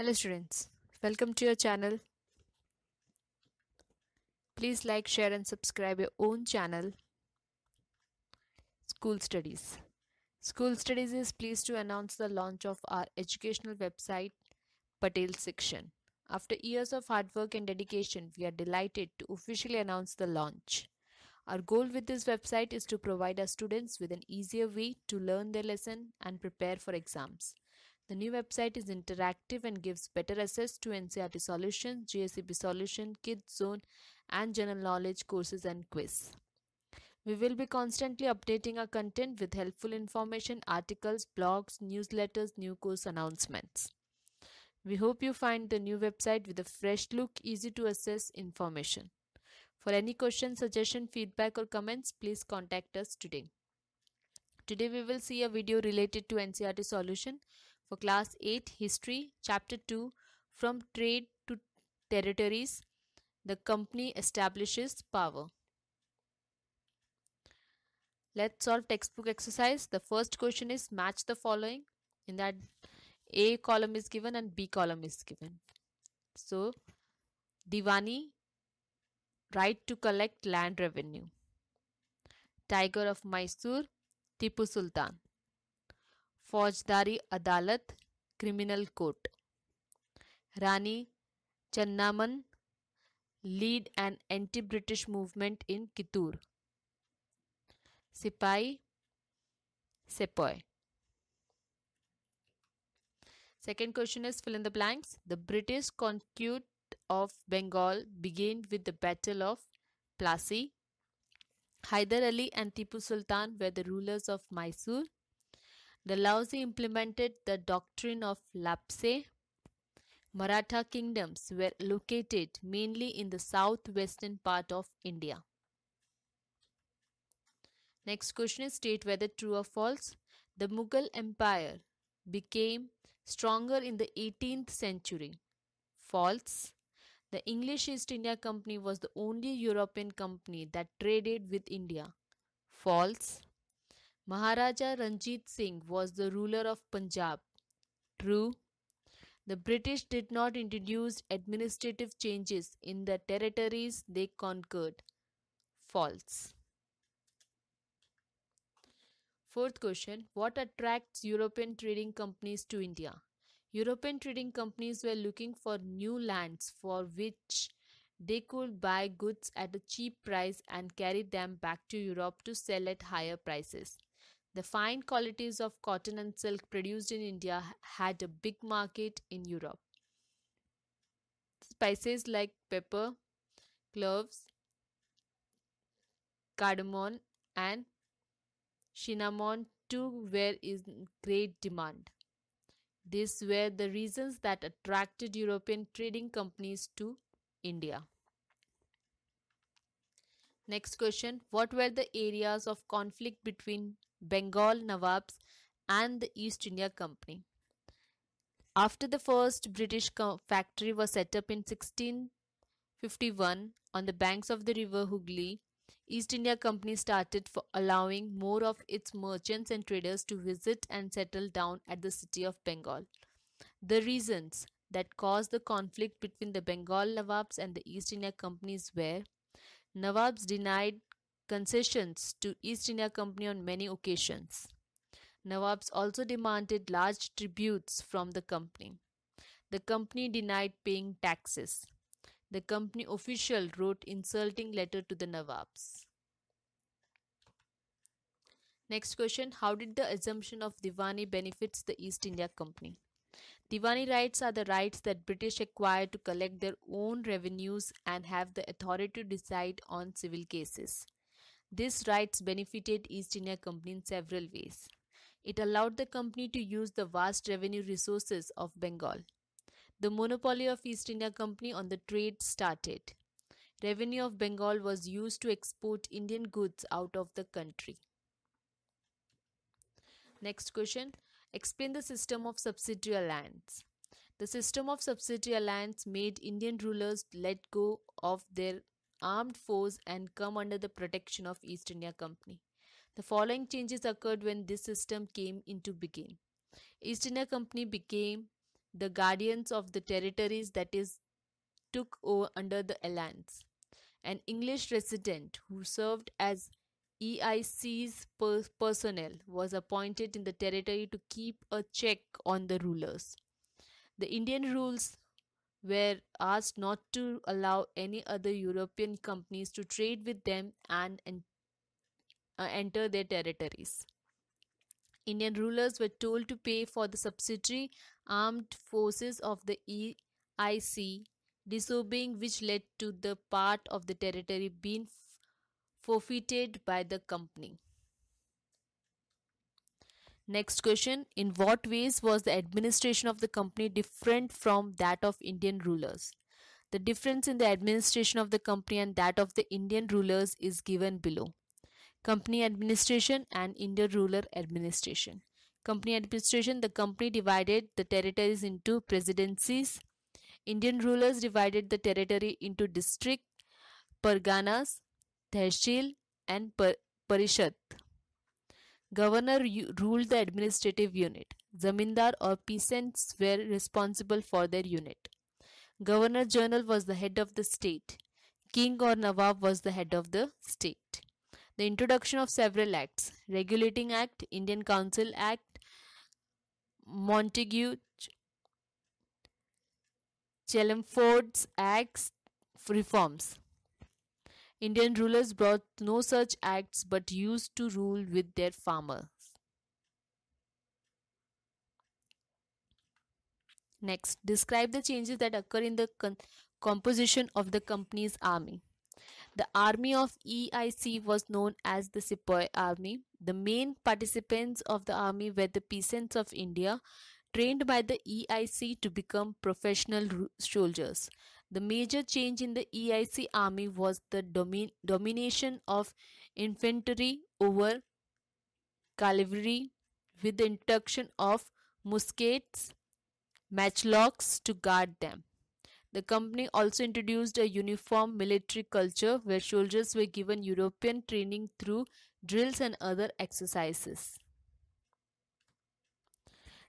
Hello students, welcome to your channel. Please like, share and subscribe your own channel, School Studies. School Studies is pleased to announce the launch of our educational website, Patel Section. After years of hard work and dedication, we are delighted to officially announce the launch. Our goal with this website is to provide our students with an easier way to learn their lesson and prepare for exams. The new website is interactive and gives better access to NCRT solutions, GSEB solution, kids zone and general knowledge courses and quiz. We will be constantly updating our content with helpful information, articles, blogs, newsletters, new course announcements. We hope you find the new website with a fresh look, easy to access information. For any question, suggestion, feedback or comments, please contact us today. Today we will see a video related to NCRT solution for class 8 history chapter 2 from trade to territories the company establishes power. Let's solve textbook exercise. The first question is match the following in that A column is given and B column is given. So Diwani right to collect land revenue. Tiger of Mysore Tipu Sultan फौजदारी अदालत criminal court Rani Chennamma lead and anti British movement in Kittur sipahi sepoy second question is fill in the blanks the British conquest of Bengal began with the battle of Plassey Hyder Ali and Tipu Sultan were the rulers of Mysore. Dalhousie implemented the doctrine of lapse. Maratha kingdoms were located mainly in the southwestern part of India. Next question is state whether true or false. The Mughal Empire became stronger in the 18th century. False. The English East India Company was the only European company that traded with India. False. Maharaja Ranjit Singh was the ruler of Punjab. True. The British did not introduce administrative changes in the territories they conquered. False. Fourth question What attracts European trading companies to India? European trading companies were looking for new lands for which they could buy goods at a cheap price and carry them back to Europe to sell at higher prices. The fine qualities of cotton and silk produced in India had a big market in Europe. Spices like pepper, cloves, cardamom, and cinnamon too were in great demand. These were the reasons that attracted European trading companies to India. Next question What were the areas of conflict between Bengal Nawabs and the East India Company? After the first British factory was set up in 1651 on the banks of the river Hooghly, East India Company started for allowing more of its merchants and traders to visit and settle down at the city of Bengal. The reasons that caused the conflict between the Bengal Nawabs and the East India Companies were Nawabs denied concessions to East India Company on many occasions. Nawabs also demanded large tributes from the company. The company denied paying taxes. The company official wrote insulting letter to the Nawabs. Next question How did the assumption of Diwani benefits the East India Company? Diwani rights are the rights that British acquired to collect their own revenues and have the authority to decide on civil cases. These rights benefited East India Company in several ways. It allowed the company to use the vast revenue resources of Bengal. The monopoly of East India Company on the trade started. Revenue of Bengal was used to export Indian goods out of the country. Next question Explain the system of subsidiary lands. The system of subsidiary lands made Indian rulers let go of their armed force and come under the protection of East India Company. The following changes occurred when this system came into being. East India Company became the guardians of the territories that is took over under the alliance. An English resident who served as EIC's per- personnel was appointed in the territory to keep a check on the rulers. The Indian rules were asked not to allow any other European companies to trade with them and, and uh, enter their territories. Indian rulers were told to pay for the subsidiary armed forces of the EIC, disobeying which led to the part of the territory being forfeited by the company. Next question In what ways was the administration of the company different from that of Indian rulers? The difference in the administration of the company and that of the Indian rulers is given below company administration and Indian ruler administration. Company administration the company divided the territories into presidencies. Indian rulers divided the territory into district, parganas, tehsil, and par- parishad. Governor u- ruled the administrative unit. Zamindar or peasants were responsible for their unit. Governor General was the head of the state. King or Nawab was the head of the state the introduction of several acts regulating act indian council act montague chelmford's acts reforms indian rulers brought no such acts but used to rule with their farmers next describe the changes that occur in the composition of the company's army the army of EIC was known as the Sepoy Army. The main participants of the army were the peasants of India, trained by the EIC to become professional soldiers. The major change in the EIC army was the domi- domination of infantry over cavalry with the introduction of muskets, matchlocks to guard them. The company also introduced a uniform military culture where soldiers were given European training through drills and other exercises.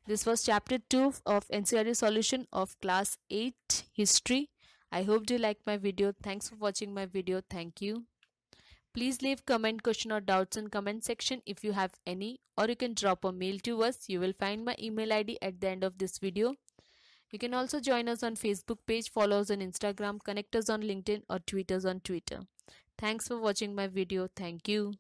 This was chapter 2 of NCRT solution of class 8 history. I hope you like my video. Thanks for watching my video. Thank you. Please leave comment, question or doubts in comment section if you have any or you can drop a mail to us. You will find my email id at the end of this video. You can also join us on Facebook page, follow us on Instagram, connect us on LinkedIn or tweet us on Twitter. Thanks for watching my video. Thank you.